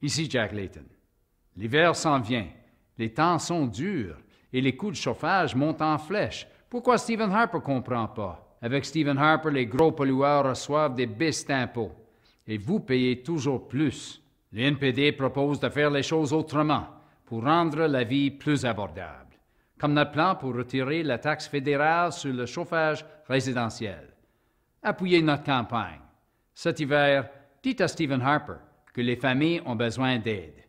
Ici Jack Layton. L'hiver s'en vient, les temps sont durs et les coûts de chauffage montent en flèche. Pourquoi Stephen Harper comprend pas? Avec Stephen Harper, les gros pollueurs reçoivent des baisses d'impôts et vous payez toujours plus. Le NPD propose de faire les choses autrement pour rendre la vie plus abordable, comme notre plan pour retirer la taxe fédérale sur le chauffage résidentiel. Appuyez notre campagne. Cet hiver, dites à Stephen Harper que les familles ont besoin d'aide.